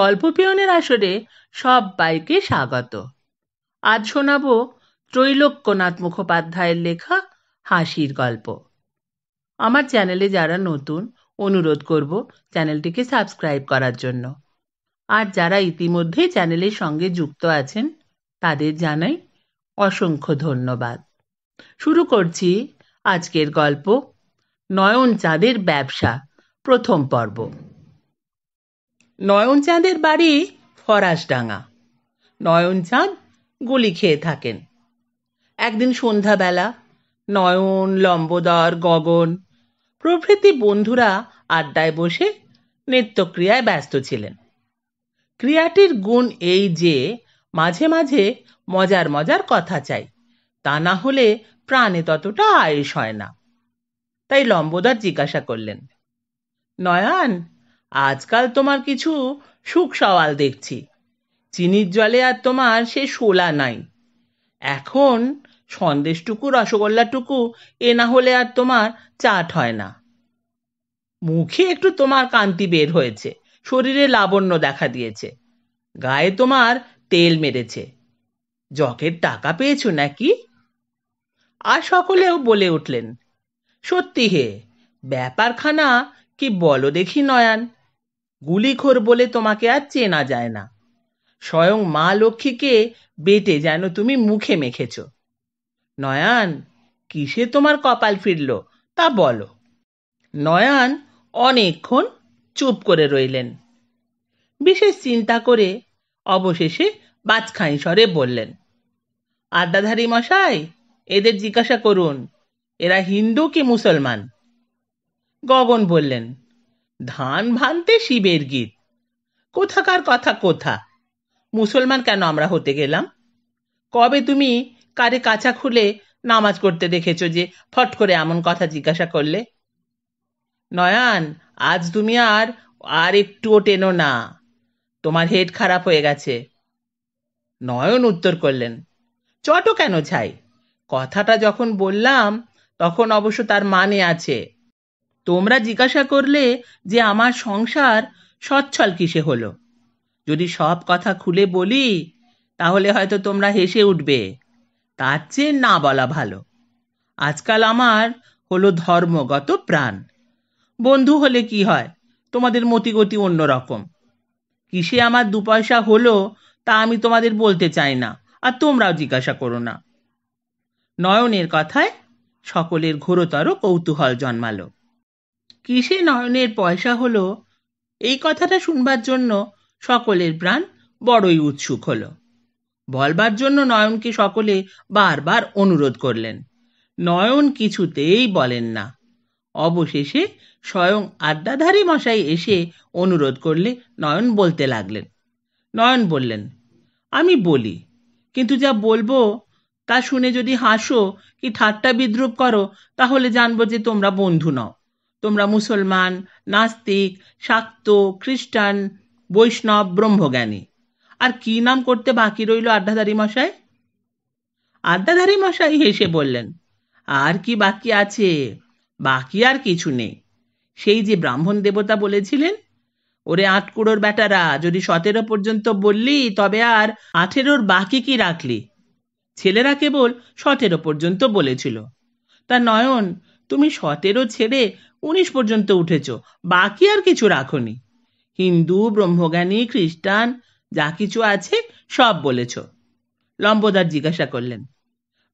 গল্প পিয়নের আসরে বাইকে স্বাগত আজ শোনাব ত্রৈলোক্যনাথ মুখোপাধ্যায়ের লেখা হাসির গল্প আমার চ্যানেলে যারা নতুন অনুরোধ করব চ্যানেলটিকে সাবস্ক্রাইব করার জন্য আর যারা ইতিমধ্যে চ্যানেলের সঙ্গে যুক্ত আছেন তাদের জানাই অসংখ্য ধন্যবাদ শুরু করছি আজকের গল্প নয়ন চাঁদের ব্যবসা প্রথম পর্ব নয়নচাঁদের বাড়ি ফরাসডাঙ্গা নয়নচাঁদ গুলি খেয়ে থাকেন একদিন সন্ধ্যাবেলা নয়ন লম্বদর গগন প্রভৃতি বন্ধুরা আড্ডায় বসে নৃত্যক্রিয়ায় ব্যস্ত ছিলেন ক্রিয়াটির গুণ এই যে মাঝে মাঝে মজার মজার কথা চাই তা না হলে প্রাণে ততটা আয়েস হয় না তাই লম্বদর জিজ্ঞাসা করলেন নয়ন আজকাল তোমার কিছু সুখ সওয়াল দেখছি চিনির জলে আর তোমার সে শোলা নাই এখন সন্দেশটুকু রসগোল্লাটুকু এ না হলে আর তোমার চাট হয় না মুখে একটু তোমার কান্তি বের হয়েছে শরীরে লাবণ্য দেখা দিয়েছে গায়ে তোমার তেল মেরেছে জকের টাকা পেয়েছো নাকি আর সকলেও বলে উঠলেন সত্যি হে ব্যাপারখানা কি বলো দেখি নয়ান গুলিখোর বলে তোমাকে আর চেনা যায় না স্বয়ং মা লক্ষ্মীকে বেটে যেন তুমি মুখে মেখেছ নয়ান কিসে তোমার কপাল ফিরল তা বলো নয়ান অনেকক্ষণ চুপ করে রইলেন বিশেষ চিন্তা করে অবশেষে বাজখাই স্বরে বললেন আড্ডাধারী মশাই এদের জিজ্ঞাসা করুন এরা হিন্দু কি মুসলমান গগন বললেন ধান ভানতে শিবের গীত কোথাকার কথা কোথা মুসলমান কেন আমরা হতে গেলাম কবে তুমি কারে কাঁচা খুলে নামাজ করতে দেখেছ যে ফট করে এমন কথা জিজ্ঞাসা করলে নয়ান আজ তুমি আর আর একটুও টেনো না তোমার হেড খারাপ হয়ে গেছে নয়ন উত্তর করলেন চটো কেন ছাই কথাটা যখন বললাম তখন অবশ্য তার মানে আছে তোমরা জিজ্ঞাসা করলে যে আমার সংসার সচ্ছল কিসে হলো যদি সব কথা খুলে বলি তাহলে হয়তো তোমরা হেসে উঠবে তার চেয়ে না বলা ভালো আজকাল আমার হলো ধর্মগত প্রাণ বন্ধু হলে কি হয় তোমাদের মতিগতি অন্যরকম কিসে আমার দু পয়সা হলো তা আমি তোমাদের বলতে চাই না আর তোমরাও জিজ্ঞাসা করো না নয়নের কথায় সকলের ঘোরতর কৌতূহল জন্মালো কিসে নয়নের পয়সা হলো এই কথাটা শুনবার জন্য সকলের প্রাণ বড়ই উৎসুক হল বলবার জন্য নয়নকে সকলে বারবার অনুরোধ করলেন নয়ন কিছুতেই বলেন না অবশেষে স্বয়ং আড্ডাধারী মশাই এসে অনুরোধ করলে নয়ন বলতে লাগলেন নয়ন বললেন আমি বলি কিন্তু যা বলবো তা শুনে যদি হাসো কি ঠাট্টা বিদ্রুপ করো তাহলে জানবো যে তোমরা বন্ধু নও তোমরা মুসলমান নাস্তিক শাক্ত খ্রিস্টান বৈষ্ণব ব্রহ্মজ্ঞানী আর কি নাম করতে বাকি রইল আড্ডাধারী মশাই আড্ডাধারী মশাই হেসে বললেন আর কি বাকি আছে বাকি আর কিছু নেই সেই যে ব্রাহ্মণ দেবতা বলেছিলেন ওরে আটকুড়োর বেটারা যদি সতেরো পর্যন্ত বললি তবে আর আঠেরোর বাকি কি রাখলি ছেলেরা কেবল সতেরো পর্যন্ত বলেছিল তা নয়ন তুমি সতেরো ছেড়ে উনিশ পর্যন্ত উঠেছ বাকি আর কিছু রাখনি হিন্দু ব্রহ্মজ্ঞানী খ্রিস্টান যা কিছু আছে সব বলেছ লম্বদার জিজ্ঞাসা করলেন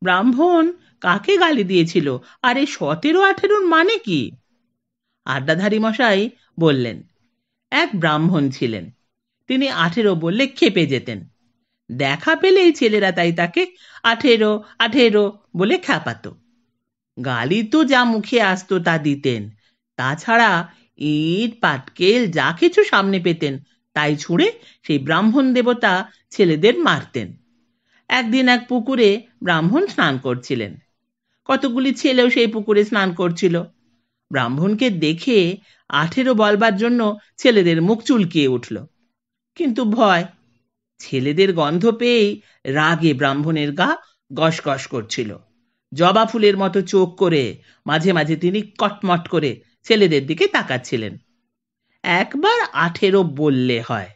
ব্রাহ্মণ কাকে গালি দিয়েছিল আর এই সতেরো আঠেরোর মানে কি আড্ডাধারী মশাই বললেন এক ব্রাহ্মণ ছিলেন তিনি আঠেরো বললে খেপে যেতেন দেখা পেলেই ছেলেরা তাই তাকে আঠেরো আঠেরো বলে খ্যাপাত গালি তো যা মুখে আসতো তা দিতেন তাছাড়া ইট পাটকেল যা কিছু সামনে পেতেন তাই ছুঁড়ে সেই ব্রাহ্মণ দেবতা ছেলেদের মারতেন একদিন এক পুকুরে ব্রাহ্মণ স্নান করছিলেন কতগুলি ছেলেও সেই পুকুরে স্নান করছিল ব্রাহ্মণকে দেখে আঠেরো বলবার জন্য ছেলেদের মুখ চুলকিয়ে উঠল কিন্তু ভয় ছেলেদের গন্ধ পেয়েই রাগে ব্রাহ্মণের গা গসগস করছিল জবা ফুলের মতো চোখ করে মাঝে মাঝে তিনি কটমট করে ছেলেদের দিকে তাকাচ্ছিলেন একবার আঠেরো বললে হয়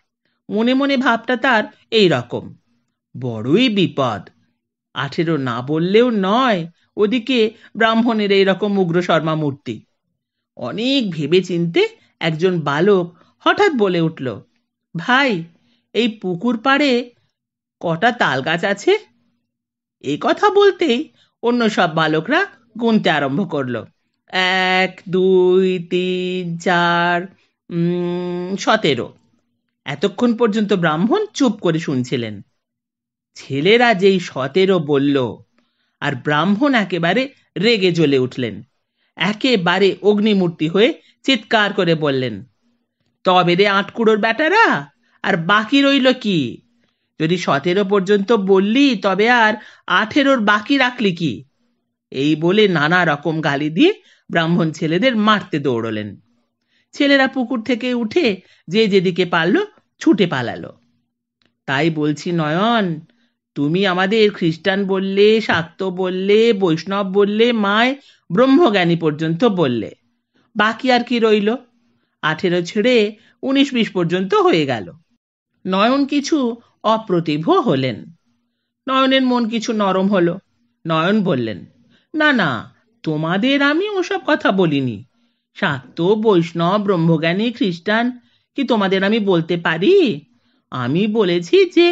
মনে মনে ভাবটা তার এই রকম বড়ই বিপদ আঠেরো না বললেও নয় ওদিকে ব্রাহ্মণের এইরকম উগ্র শর্মা মূর্তি অনেক ভেবে চিনতে একজন বালক হঠাৎ বলে উঠল ভাই এই পুকুর পাড়ে কটা তাল গাছ আছে এই কথা বলতেই অন্য সব বালকরা গুনতে আরম্ভ করলো এক দুই তিন চার সতেরো এতক্ষণ পর্যন্ত ব্রাহ্মণ চুপ করে শুনছিলেন ছেলেরা যেই সতেরো বলল আর ব্রাহ্মণ একেবারে রেগে জ্বলে উঠলেন একেবারে অগ্নিমূর্তি হয়ে চিৎকার করে বললেন তবে রে আটকুড়োর ব্যাটারা আর বাকি রইল কি যদি সতেরো পর্যন্ত বললি তবে আর আঠেরোর বাকি রাখলি কি এই বলে নানা রকম গালি দিয়ে ব্রাহ্মণ ছেলেদের মারতে দৌড়লেন ছেলেরা পুকুর থেকে উঠে যে যেদিকে পারল ছুটে পালালো তাই বলছি নয়ন তুমি আমাদের খ্রিস্টান বললে শাক্ত বললে বৈষ্ণব বললে মায় ব্রহ্মজ্ঞানী পর্যন্ত বললে বাকি আর কি রইল আঠেরো ছেড়ে উনিশ বিশ পর্যন্ত হয়ে গেল নয়ন কিছু অপ্রতিভ হলেন নয়নের মন কিছু নরম হলো নয়ন বললেন না না তোমাদের আমি ওসব কথা বলিনি সাত বৈষ্ণব ব্রহ্মজ্ঞানী খ্রিস্টান কি তোমাদের আমি বলতে পারি আমি বলেছি যে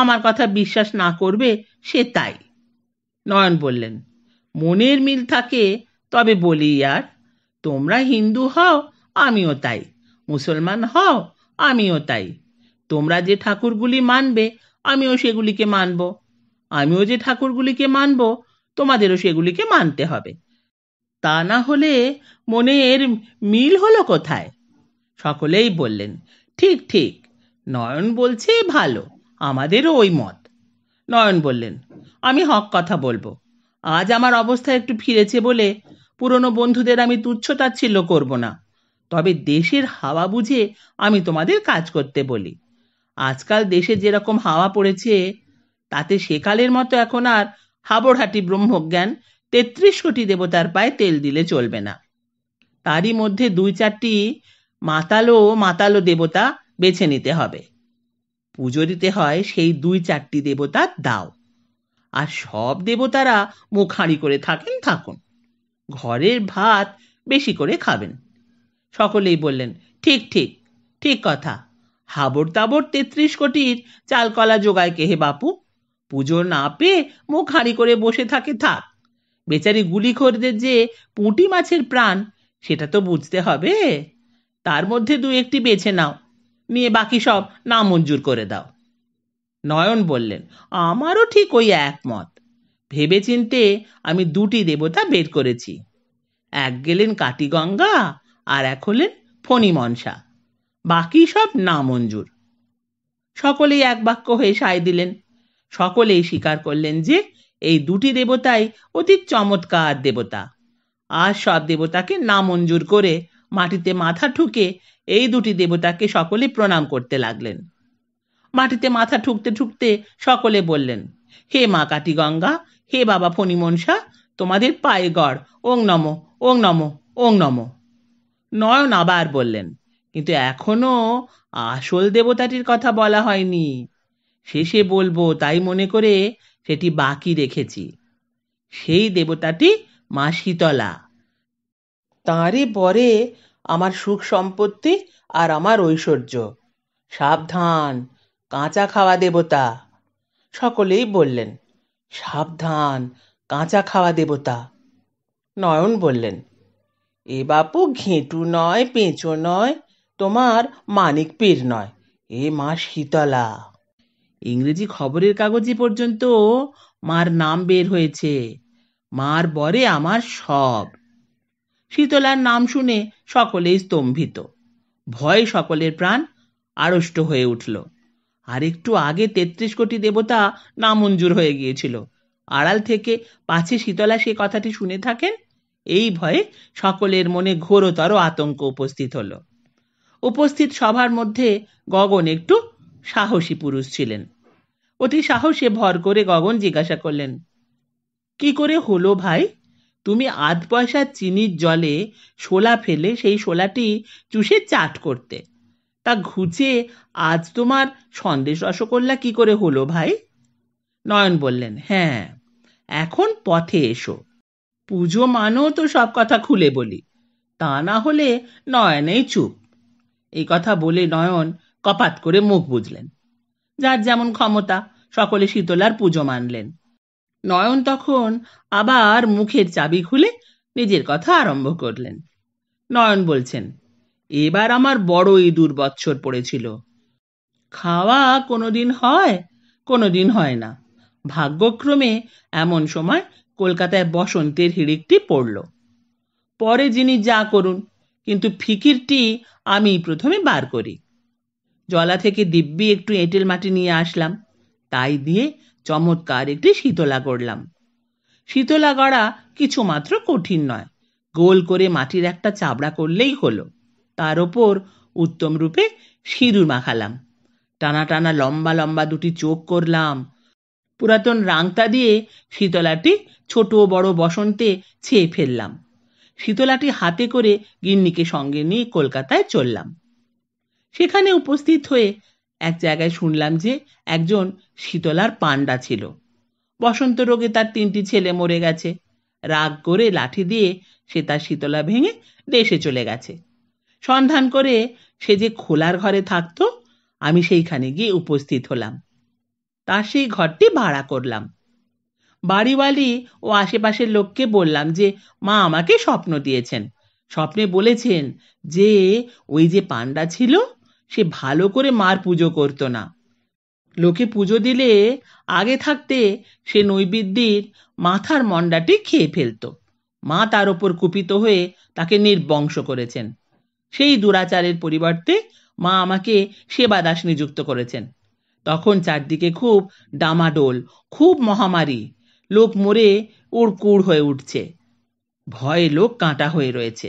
আমার কথা বিশ্বাস না করবে সে তাই নয়ন বললেন মনের মিল থাকে তবে বলি আর তোমরা হিন্দু হও আমিও তাই মুসলমান হও আমিও তাই তোমরা যে ঠাকুরগুলি মানবে আমিও সেগুলিকে মানব আমিও যে ঠাকুরগুলিকে মানব তোমাদেরও সেগুলিকে মানতে হবে তা না হলে মনে এর মিল হলো কোথায় সকলেই বললেন ঠিক ঠিক নয়ন বলছে ভালো আমাদেরও ওই মত নয়ন বললেন আমি হক কথা বলবো আজ আমার অবস্থা একটু ফিরেছে বলে পুরনো বন্ধুদের আমি তুচ্ছতাচ্ছিল্য করব না তবে দেশের হাওয়া বুঝে আমি তোমাদের কাজ করতে বলি আজকাল দেশে যেরকম হাওয়া পড়েছে তাতে সেকালের মতো এখন আর হাবড়হাটি ব্রহ্মজ্ঞান তেত্রিশ কোটি দেবতার পায়ে তেল দিলে চলবে না তারই মধ্যে দুই চারটি মাতালো মাতালো দেবতা বেছে নিতে হবে পুজো দিতে হয় সেই দুই চারটি দেবতার দাও আর সব দেবতারা মুখ হাঁড়ি করে থাকেন থাকুন ঘরের ভাত বেশি করে খাবেন সকলেই বললেন ঠিক ঠিক ঠিক কথা হাবড় তাবড় তেত্রিশ কোটির চালকলা জোগায় কেহে বাপু পুজো না পেয়ে মুখ হাঁড়ি করে বসে থাকে থাক বেচারি গুলিখোরদের যে পুঁটি মাছের প্রাণ সেটা তো বুঝতে হবে তার মধ্যে দু একটি বেছে নাও নিয়ে বাকি সব নামঞ্জুর করে দাও নয়ন বললেন আমারও ঠিক ওই একমত ভেবে চিনতে আমি দুটি দেবতা বের করেছি এক গেলেন কাটিগঙ্গা আর এক হলেন ফণি মনসা বাকি সব নামঞ্জুর সকলেই এক বাক্য হয়ে সায় দিলেন সকলেই স্বীকার করলেন যে এই দুটি দেবতাই অতি চমৎকার দেবতা আর সব দেবতাকে নামঞ্জুর করে মাটিতে মাথা ঠুকে এই দুটি দেবতাকে সকলে প্রণাম করতে লাগলেন মাটিতে মাথা ঠুকতে ঠুকতে সকলে বললেন হে মা কাটিগঙ্গা হে বাবা ফণিমনসা তোমাদের পায়ে গড় ওং নম ওং নম ওং নম নয়ন আবার বললেন কিন্তু এখনো আসল দেবতাটির কথা বলা হয়নি শেষে বলবো তাই মনে করে সেটি বাকি রেখেছি সেই দেবতাটি মা শীতলা তাঁরই পরে আমার সুখ সম্পত্তি আর আমার ঐশ্বর্য সাবধান কাঁচা খাওয়া দেবতা সকলেই বললেন সাবধান কাঁচা খাওয়া দেবতা নয়ন বললেন এ বাপু ঘেঁটু নয় পেঁচো নয় তোমার মানিক পীর নয় এ মা শীতলা ইংরেজি খবরের কাগজে পর্যন্ত মার নাম বের হয়েছে মার বরে আমার সব শীতলার নাম শুনে সকলেই স্তম্ভিত ভয়ে সকলের প্রাণ আড়ষ্ট হয়ে উঠল আর একটু আগে তেত্রিশ কোটি দেবতা নামঞ্জুর হয়ে গিয়েছিল আড়াল থেকে পাছে শীতলা সে কথাটি শুনে থাকেন এই ভয়ে সকলের মনে ঘোরতর আতঙ্ক উপস্থিত হল উপস্থিত সভার মধ্যে গগন একটু সাহসী পুরুষ ছিলেন অতি সাহসে ভর করে গগন জিজ্ঞাসা করলেন কি করে হলো ভাই তুমি আধ পয়সা চিনির জলে শোলা ফেলে সেই শোলাটি চুষে চাট করতে তা ঘুচে আজ তোমার সন্দেশ রসগোল্লা কি করে হলো ভাই নয়ন বললেন হ্যাঁ এখন পথে এসো পুজো মানো তো সব কথা খুলে বলি তা না হলে নয়নেই চুপ এই কথা বলে নয়ন কপাত করে মুখ বুঝলেন যার যেমন ক্ষমতা সকলে শীতলার পুজো মানলেন নয়ন তখন আবার মুখের চাবি খুলে নিজের কথা আরম্ভ করলেন নয়ন বলছেন এবার আমার বড় ইঁদুর বৎসর পড়েছিল খাওয়া কোনোদিন হয় কোনোদিন হয় না ভাগ্যক্রমে এমন সময় কলকাতায় বসন্তের হিড়িকটি পড়ল পরে যিনি যা করুন কিন্তু ফিকিরটি আমি প্রথমে বার করি জলা থেকে দিব্যি একটু এঁটেল মাটি নিয়ে আসলাম তাই দিয়ে চমৎকার একটি শীতলা করলাম শীতলা গড়া কিছু মাত্র কঠিন নয় গোল করে মাটির একটা চাবড়া করলেই হলো তার ওপর উত্তম রূপে সিঁদুর মাখালাম টানা টানা লম্বা লম্বা দুটি চোখ করলাম পুরাতন রাংতা দিয়ে শীতলাটি ছোট বড় বসন্তে ছেয়ে ফেললাম শীতলাটি হাতে করে গিন্নিকে সঙ্গে নিয়ে কলকাতায় চললাম সেখানে উপস্থিত হয়ে এক জায়গায় শুনলাম যে একজন শীতলার পাণ্ডা ছিল বসন্ত রোগে তার তিনটি ছেলে মরে গেছে রাগ করে লাঠি দিয়ে সে তার শীতলা ভেঙে দেশে চলে গেছে সন্ধান করে সে যে খোলার ঘরে থাকত আমি সেইখানে গিয়ে উপস্থিত হলাম তার সেই ঘরটি ভাড়া করলাম বাড়িওয়ালি ও আশেপাশের লোককে বললাম যে মা আমাকে স্বপ্ন দিয়েছেন স্বপ্নে বলেছেন যে ওই যে পান্ডা ছিল সে ভালো করে মার পুজো করত না লোকে পুজো দিলে আগে থাকতে সে নৈবেদ্যের মাথার মণ্ডাটি খেয়ে ফেলত মা তার ওপর কুপিত হয়ে তাকে নির্বংশ করেছেন সেই দুরাচারের পরিবর্তে মা আমাকে সেবা দাস নিযুক্ত করেছেন তখন চারদিকে খুব ডামাডোল খুব মহামারী লোক মরে উড়কুড় হয়ে উঠছে ভয়ে লোক কাঁটা হয়ে রয়েছে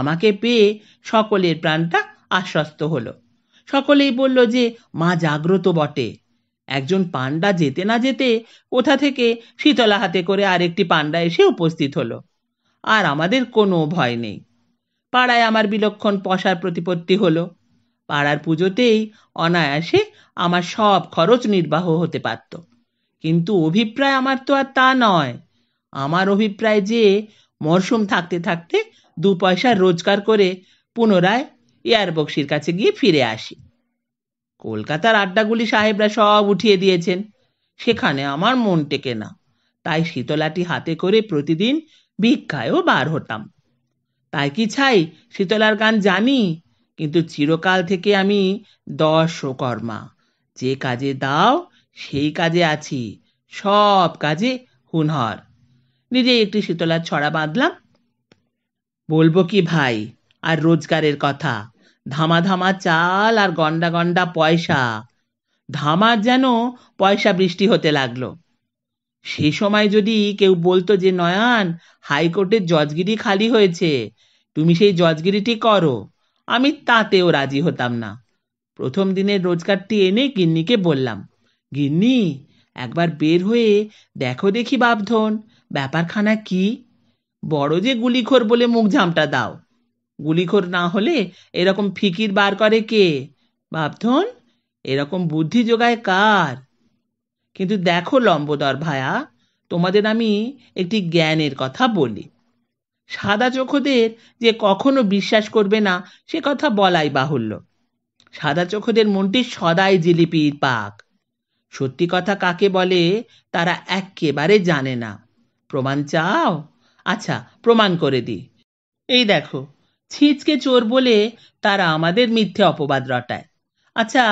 আমাকে পেয়ে সকলের প্রাণটা আশ্বস্ত হলো সকলেই বলল যে মা জাগ্রত বটে একজন পান্ডা যেতে না যেতে কোথা থেকে শীতলা হাতে করে আরেকটি পান্ডা এসে উপস্থিত হলো আর আমাদের কোনো ভয় নেই পাড়ায় আমার বিলক্ষণ পশার প্রতিপত্তি হলো পাড়ার পুজোতেই অনায়াসে আমার সব খরচ নির্বাহ হতে পারত কিন্তু অভিপ্রায় আমার তো আর তা নয় আমার অভিপ্রায় যে মরশুম থাকতে থাকতে দু পয়সা রোজগার করে পুনরায় এয়ার বক্সির কাছে গিয়ে ফিরে আসি কলকাতার আড্ডাগুলি সাহেবরা সব উঠিয়ে দিয়েছেন সেখানে আমার মন টেকে না তাই শীতলাটি হাতে করে প্রতিদিন ভিক্ষায়ও বার হতাম তাই কি ছাই শীতলার গান জানি কিন্তু চিরকাল থেকে আমি দর্শকর্মা যে কাজে দাও সেই কাজে আছি সব কাজে হুনহর নিজেই একটি শীতলার ছড়া বাঁধলাম বলবো কি ভাই আর রোজগারের কথা ধামা ধামা চাল আর গন্ডা গন্ডা পয়সা ধামার যেন পয়সা বৃষ্টি হতে লাগলো সে সময় যদি কেউ বলতো যে নয়ান হাইকোর্টের জজগিরি খালি হয়েছে তুমি সেই জজগিরিটি করো আমি তাতেও রাজি হতাম না প্রথম দিনের রোজগারটি এনে গিন্নিকে বললাম গিন্নি একবার বের হয়ে দেখো দেখি বাপধন ব্যাপারখানা কি বড় যে গুলিখোর বলে মুখ ঝামটা দাও গুলিখোর না হলে এরকম ফিকির বার করে কে ভাবধন এরকম বুদ্ধি যোগায় কার কিন্তু দেখো লম্বদর ভায়া তোমাদের আমি একটি জ্ঞানের কথা বলি সাদা চোখদের যে কখনো বিশ্বাস করবে না সে কথা বলাই বাহুল্য সাদা চোখদের মনটি সদাই জিলিপির পাক সত্যি কথা কাকে বলে তারা একেবারে জানে না প্রমাণ চাও আচ্ছা প্রমাণ করে দিই এই দেখো ছিচকে চোর বলে তারা আমাদের মিথ্যে অপবাদ রটায় আচ্ছা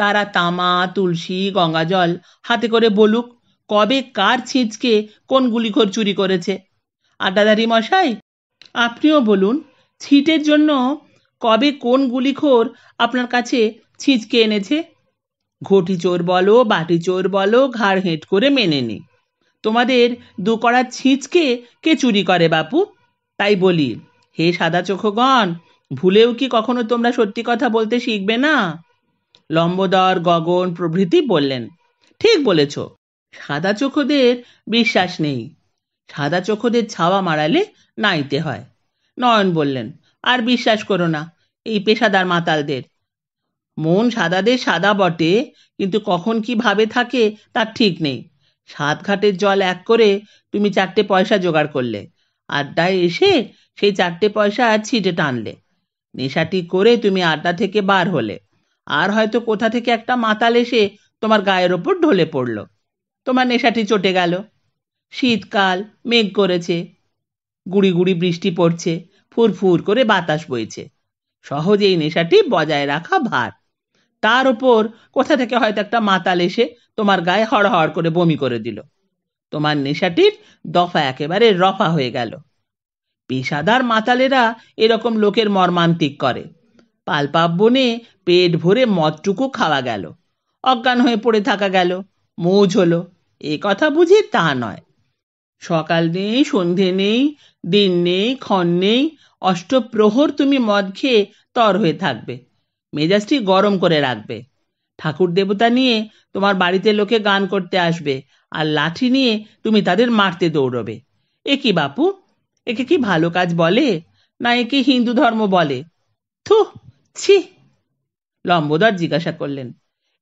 তারা তামা তুলসী গঙ্গাজল হাতে করে বলুক কবে কার ছিঁচকে কোন গুলিখোর চুরি করেছে আড্ডাধারী মশাই আপনিও বলুন ছিটের জন্য কবে কোন গুলিখোর আপনার কাছে ছিঁচকে এনেছে ঘটি চোর বলো বাটি চোর বলো ঘাড় হেঁট করে মেনে নি তোমাদের দু কড়া ছিঁচকে কে চুরি করে বাপু তাই বলি হে সাদা চোখগণ ভুলেও কি কখনো তোমরা সত্যি কথা বলতে শিখবে না লম্বদর গগন প্রভৃতি বললেন ঠিক বলেছ সাদা চোখদের বিশ্বাস নেই সাদা চোখদের ছাওয়া মারালে নাইতে হয় নয়ন বললেন আর বিশ্বাস করো না এই পেশাদার মাতালদের মন সাদাদের সাদা বটে কিন্তু কখন কি ভাবে থাকে তার ঠিক নেই সাত ঘাটের জল এক করে তুমি চারটে পয়সা জোগাড় করলে আড্ডায় এসে সেই চারটে পয়সা আর ছিটে টানলে নেশাটি করে তুমি আড্ডা থেকে বার হলে আর হয়তো কোথা থেকে একটা মাতাল এসে তোমার গায়ের ওপর ঢলে পড়ল তোমার নেশাটি চটে গেল শীতকাল মেঘ করেছে গুড়ি গুড়ি বৃষ্টি পড়ছে ফুরফুর করে বাতাস বইছে সহজেই নেশাটি বজায় রাখা ভার তার ওপর কোথা থেকে হয়তো একটা মাতাল এসে তোমার গায়ে হড়হড় করে বমি করে দিল তোমার নেশাটির দফা একেবারে রফা হয়ে গেল পেশাদার মাতালেরা এরকম লোকের মর্মান্তিক করে পালপাপ বনে পেট ভরে মদটুকু খাওয়া গেল অজ্ঞান হয়ে পড়ে থাকা গেল মৌজ হলো এ কথা বুঝি তা নয় সকাল নেই সন্ধে নেই দিন নেই ক্ষণ নেই অষ্টপ্রহর তুমি মদ খেয়ে তর হয়ে থাকবে মেজাজটি গরম করে রাখবে ঠাকুর দেবতা নিয়ে তোমার বাড়িতে লোকে গান করতে আসবে আর লাঠি নিয়ে তুমি তাদের মারতে দৌড়বে এ কি বাপু একে কি ভালো কাজ বলে না একে হিন্দু ধর্ম বলে থু ছি লম্বোদর জিজ্ঞাসা করলেন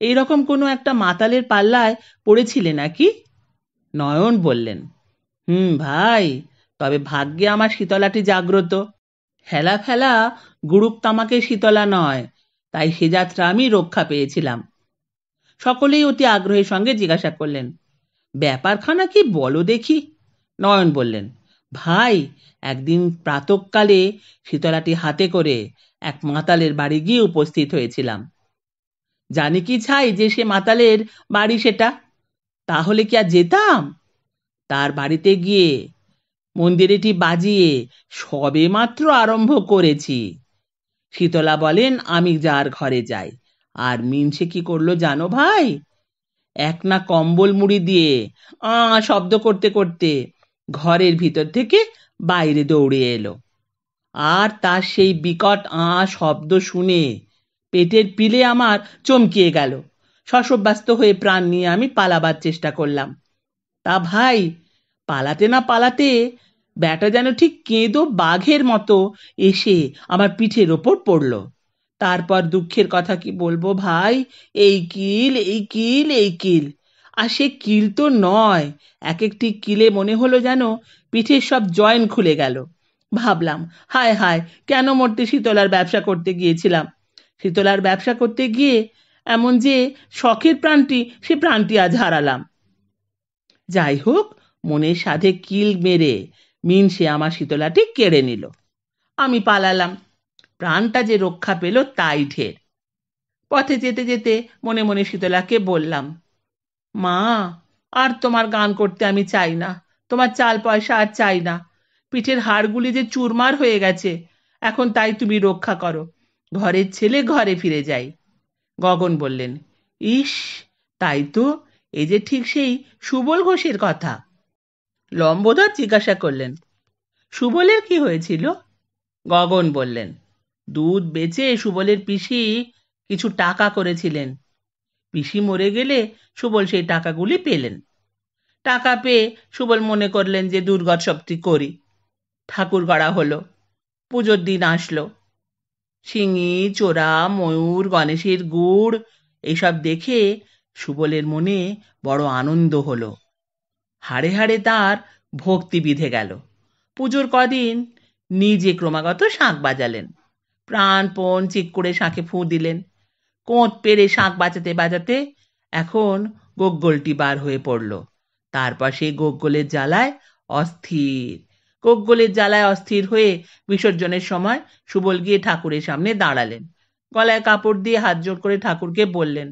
এইরকম কোনো একটা মাতালের পাল্লায় পড়েছিলে নাকি নয়ন বললেন হুম ভাই তবে ভাগ্যে আমার শীতলাটি জাগ্রত হেলা ফেলা গুরুপ তামাকে শীতলা নয় তাই সে যাত্রা আমি রক্ষা পেয়েছিলাম সকলেই অতি আগ্রহের সঙ্গে জিজ্ঞাসা করলেন ব্যাপারখানা কি বলো দেখি নয়ন বললেন ভাই একদিন প্রাতঃকালে শীতলাটি হাতে করে এক মাতালের বাড়ি গিয়ে উপস্থিত হয়েছিলাম জানি কি ছাই যে সে মাতালের বাড়ি সেটা তাহলে কি আর যেতাম তার বাড়িতে গিয়ে মন্দিরেটি বাজিয়ে সবে মাত্র আরম্ভ করেছি শীতলা বলেন আমি যার ঘরে যাই আর মিনসে কি করলো জানো ভাই এক না কম্বল মুড়ি দিয়ে আ শব্দ করতে করতে ঘরের ভিতর থেকে বাইরে দৌড়ে এলো আর তার সেই বিকট আ শব্দ শুনে পেটের পিলে আমার চমকিয়ে গেল শশব্যস্ত হয়ে প্রাণ নিয়ে আমি পালাবার চেষ্টা করলাম তা ভাই পালাতে না পালাতে ব্যাটা যেন ঠিক কেঁদো বাঘের মতো এসে আমার পিঠের ওপর পড়ল তারপর দুঃখের কথা কি বলবো ভাই এই কিল এই কিল এই কিল আর সে কিল তো নয় এক একটি কিলে মনে হলো যেন পিঠের সব জয়েন্ট খুলে গেল ভাবলাম হায় হায় কেন মরতে শীতলার ব্যবসা করতে গিয়েছিলাম শীতলার ব্যবসা করতে গিয়ে এমন যে শখের প্রাণটি সে প্রাণটি আজ হারালাম যাই হোক মনের সাধে কিল মেরে মিন সে আমার শীতলাটি কেড়ে নিল আমি পালালাম প্রাণটা যে রক্ষা পেল তাই ঢের পথে যেতে যেতে মনে মনে শীতলাকে বললাম মা আর তোমার গান করতে আমি চাই না তোমার চাল পয়সা আর চাই না পিঠের হাড়গুলি যে চুরমার হয়ে গেছে এখন তাই তুমি রক্ষা করো ঘরের ছেলে ঘরে ফিরে যাই গগন বললেন ইস তাই তো এই যে ঠিক সেই সুবল ঘোষের কথা লম্বধর জিজ্ঞাসা করলেন সুবলের কি হয়েছিল গগন বললেন দুধ বেচে সুবলের পিসি কিছু টাকা করেছিলেন পিসি মরে গেলে সুবল সেই টাকাগুলি পেলেন টাকা পেয়ে সুবল মনে করলেন যে দুর্গোৎসবটি করি ঠাকুর গড়া হলো পুজোর দিন আসলো শিঙি চোরা ময়ূর গণেশের গুড় এইসব দেখে সুবলের মনে বড় আনন্দ হলো হাড়ে হাড়ে তার ভক্তি বিধে গেল পুজোর কদিন নিজে ক্রমাগত শাঁখ বাজালেন প্রাণপণ চিক করে শাঁখে ফুঁ দিলেন কোঁত পেরে শাঁখ বাজাতে বাজাতে এখন গোগ্গলটি বার হয়ে পড়ল তারপর সেই গোগ্গলের জ্বালায় অস্থির গোগ্গলের জ্বালায় অস্থির হয়ে বিসর্জনের সময় সুবল গিয়ে ঠাকুরের সামনে দাঁড়ালেন গলায় কাপড় দিয়ে হাত জোর করে ঠাকুরকে বললেন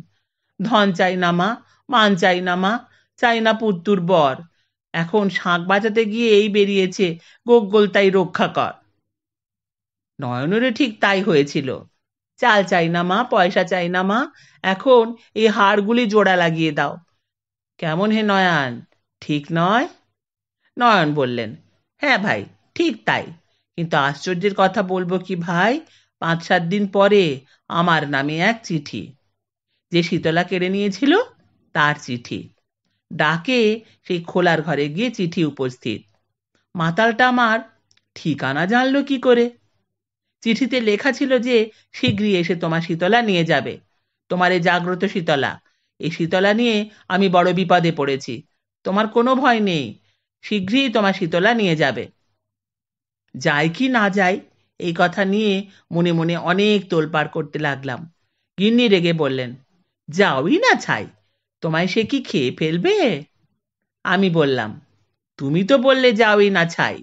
ধন চাই না মা মান চাই না মা চাই না পুত্তুর বর এখন শাঁখ বাজাতে গিয়ে এই বেরিয়েছে গোগ্গল তাই রক্ষা কর নয়নেরও ঠিক তাই হয়েছিল চাল চাই না মা পয়সা চাই না মা এখন এই হাড়গুলি জোড়া লাগিয়ে দাও কেমন হে নয়ন ঠিক নয় নয়ন বললেন হ্যাঁ ভাই ঠিক তাই কিন্তু আশ্চর্যের কথা বলবো কি ভাই পাঁচ সাত দিন পরে আমার নামে এক চিঠি যে শীতলা কেড়ে নিয়েছিল তার চিঠি ডাকে সেই খোলার ঘরে গিয়ে চিঠি উপস্থিত মাতালটা আমার ঠিকানা জানলো কি করে চিঠিতে লেখা ছিল যে শীঘ্রই এসে তোমার শীতলা নিয়ে যাবে তোমার এ জাগ্রত শীতলা এই শীতলা নিয়ে আমি বড় বিপদে পড়েছি তোমার কোনো ভয় নেই শীঘ্রই তোমার শীতলা নিয়ে যাবে যাই কি না যাই এই কথা নিয়ে মনে মনে অনেক তোলপাড় করতে লাগলাম গিন্নি রেগে বললেন যাওই না ছাই তোমায় সে কি খেয়ে ফেলবে আমি বললাম তুমি তো বললে যাওই না ছাই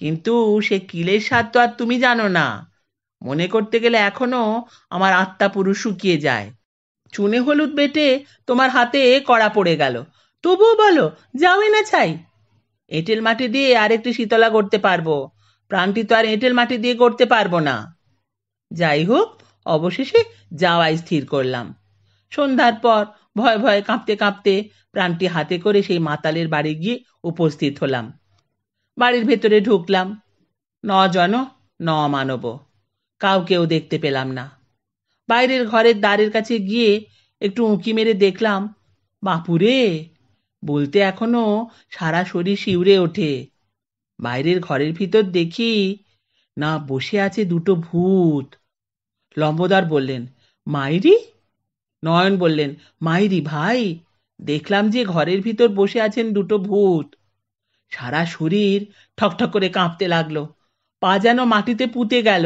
কিন্তু সে কিলের স্বাদ তো আর তুমি জানো না মনে করতে গেলে এখনো আমার আত্মা পুরুষ শুকিয়ে যায় চুনে হলুদ বেটে তোমার হাতে কড়া পড়ে গেল তবুও বলো যাওই না চাই এঁটেল মাটি দিয়ে আরেকটি শীতলা করতে পারবো প্রাণটি তো আর এঁটেল মাটি দিয়ে করতে পারবো না যাই হোক অবশেষে যাওয়াই স্থির করলাম সন্ধ্যার পর ভয় ভয়ে কাঁপতে কাঁপতে প্রাণটি হাতে করে সেই মাতালের বাড়ি গিয়ে উপস্থিত হলাম বাড়ির ভেতরে ঢুকলাম ন জন ন মানব কাউকেও দেখতে পেলাম না বাইরের ঘরের দ্বারের কাছে গিয়ে একটু উঁকি মেরে দেখলাম বাপুরে বলতে এখনো সারা শরীর শিউরে ওঠে বাইরের ঘরের ভিতর দেখি না বসে আছে দুটো ভূত লম্বদার বললেন মাইরি নয়ন বললেন মাইরি ভাই দেখলাম যে ঘরের ভিতর বসে আছেন দুটো ভূত সারা শরীর ঠকঠক করে কাঁপতে লাগলো পা যেন মাটিতে পুঁতে গেল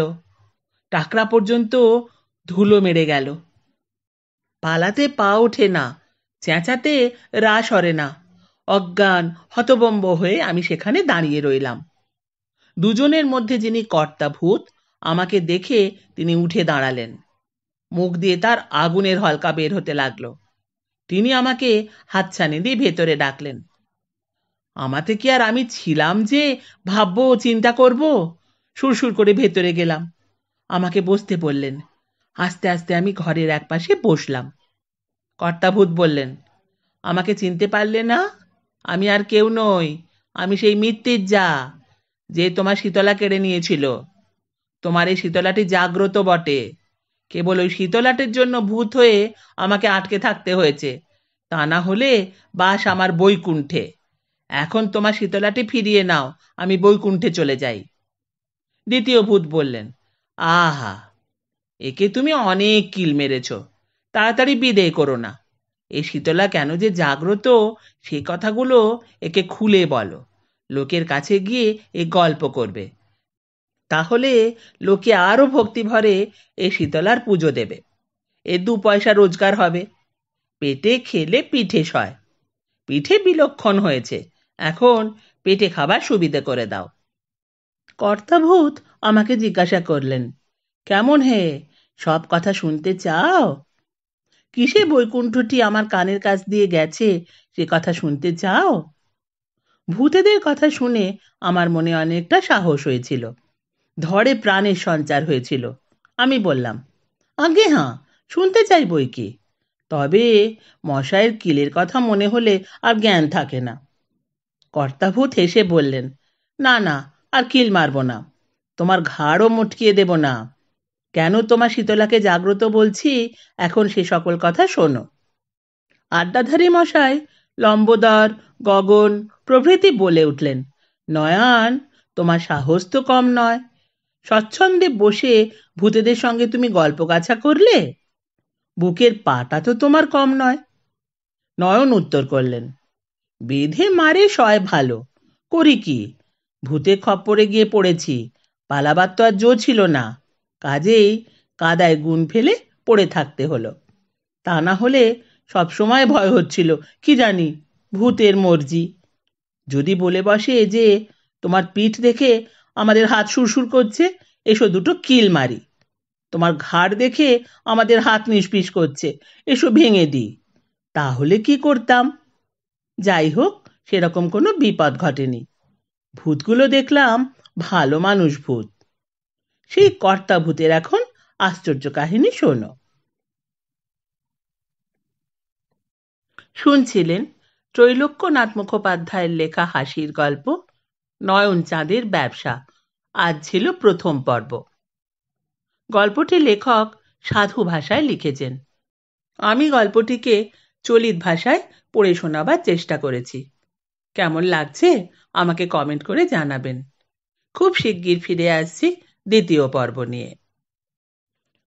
টাকরা পর্যন্ত ধুলো মেরে গেল পালাতে পা ওঠে না চেঁচাতে রা সরে না অজ্ঞান হতবম্ব হয়ে আমি সেখানে দাঁড়িয়ে রইলাম দুজনের মধ্যে যিনি কর্তা ভূত আমাকে দেখে তিনি উঠে দাঁড়ালেন মুখ দিয়ে তার আগুনের হলকা বের হতে লাগলো তিনি আমাকে হাতছানি দিয়ে ভেতরে ডাকলেন আমাতে কি আর আমি ছিলাম যে ভাববো চিন্তা করব সুরসুর করে ভেতরে গেলাম আমাকে বসতে বললেন আস্তে আস্তে আমি ঘরের এক পাশে বসলাম কর্তাভূত বললেন আমাকে চিনতে পারলে না আমি আর কেউ নই আমি সেই মৃত্যুর যা যে তোমার শীতলা কেড়ে নিয়েছিল তোমার এই শীতলাটি জাগ্রত বটে কেবল ওই শীতলাটির জন্য ভূত হয়ে আমাকে আটকে থাকতে হয়েছে তা না হলে বাস আমার বৈকুণ্ঠে এখন তোমার শীতলাটি ফিরিয়ে নাও আমি বৈকুণ্ঠে চলে যাই দ্বিতীয় ভূত বললেন আহা একে তুমি অনেক কিল মেরেছ তাড়াতাড়ি বিদেয় করো না এ শীতলা কেন যে জাগ্রত সে কথাগুলো একে খুলে বলো লোকের কাছে গিয়ে এ গল্প করবে তাহলে লোকে আরও ভরে এ শীতলার পুজো দেবে এ দু পয়সা রোজগার হবে পেটে খেলে পিঠে সয় পিঠে বিলক্ষণ হয়েছে এখন পেটে খাবার সুবিধে করে দাও কর্তাভূত আমাকে জিজ্ঞাসা করলেন কেমন হে সব কথা শুনতে চাও কিসে বৈকুণ্ঠটি আমার কানের কাছ দিয়ে গেছে সে কথা শুনতে চাও ভূতেদের কথা শুনে আমার মনে অনেকটা সাহস হয়েছিল ধরে প্রাণের সঞ্চার হয়েছিল আমি বললাম আগে হ্যাঁ শুনতে চাই বই কি তবে মশায়ের কিলের কথা মনে হলে আর জ্ঞান থাকে না কর্তাভূত হেসে বললেন না না আর কিল মারব না তোমার ঘাড়ও মটকিয়ে দেব না কেন তোমার শীতলাকে জাগ্রত বলছি এখন সে সকল কথা শোনো আড্ডাধারী মশাই লম্বদর গগন প্রভৃতি বলে উঠলেন নয়ান তোমার সাহস তো কম নয় স্বচ্ছন্দে বসে ভূতেদের সঙ্গে তুমি গল্প গাছা করলে বুকের পাটা তো তোমার কম নয় নয়ন উত্তর করলেন বেঁধে মারে সয় ভালো করি কি ভূতে খপ্পরে গিয়ে পড়েছি পালাবার তো আর জো ছিল না কাজেই কাদায় গুণ ফেলে পড়ে থাকতে হলো তা না হলে সবসময় ভয় হচ্ছিল কি জানি ভূতের মর্জি যদি বলে বসে যে তোমার পিঠ দেখে আমাদের হাত সুরসুর করছে এসো দুটো কিল মারি তোমার ঘাড় দেখে আমাদের হাত নিষ্পিস করছে এসো ভেঙে দিই তাহলে কি করতাম যাই হোক সেরকম কোনো বিপদ ঘটেনি ভূতগুলো দেখলাম ভালো মানুষ ভূত সেই কর্তা ভূতের এখন আশ্চর্য কাহিনী শোনো শুনছিলেন ত্রৈলোক্যনাথ মুখোপাধ্যায়ের লেখা হাসির গল্প নয়ন চাঁদের ব্যবসা আজ ছিল প্রথম পর্ব গল্পটি লেখক সাধু ভাষায় লিখেছেন আমি গল্পটিকে চলিত ভাষায় পড়ে শোনাবার চেষ্টা করেছি কেমন লাগছে আমাকে কমেন্ট করে জানাবেন খুব শিগগির ফিরে আসছি দ্বিতীয় পর্ব নিয়ে